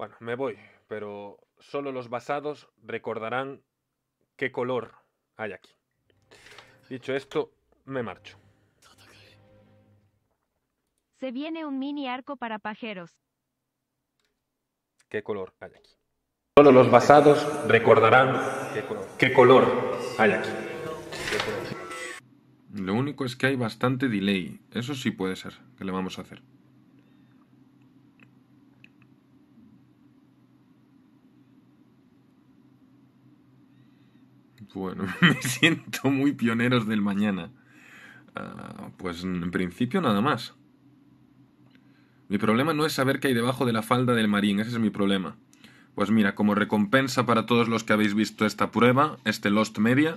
Bueno, me voy, pero solo los basados recordarán qué color hay aquí. Dicho esto, me marcho. Se viene un mini arco para pajeros. ¿Qué color hay aquí? Solo los basados recordarán qué color, hay aquí. Lo único es que hay bastante delay. Eso sí puede ser. ¿Qué le vamos a hacer? Bueno, me siento muy pioneros del mañana. Ah, pues en principio nada más. Mi problema no es saber qué hay debajo de la falda del marín, ese es mi problema. Pues mira, como recompensa para todos los que habéis visto esta prueba, este Lost Media,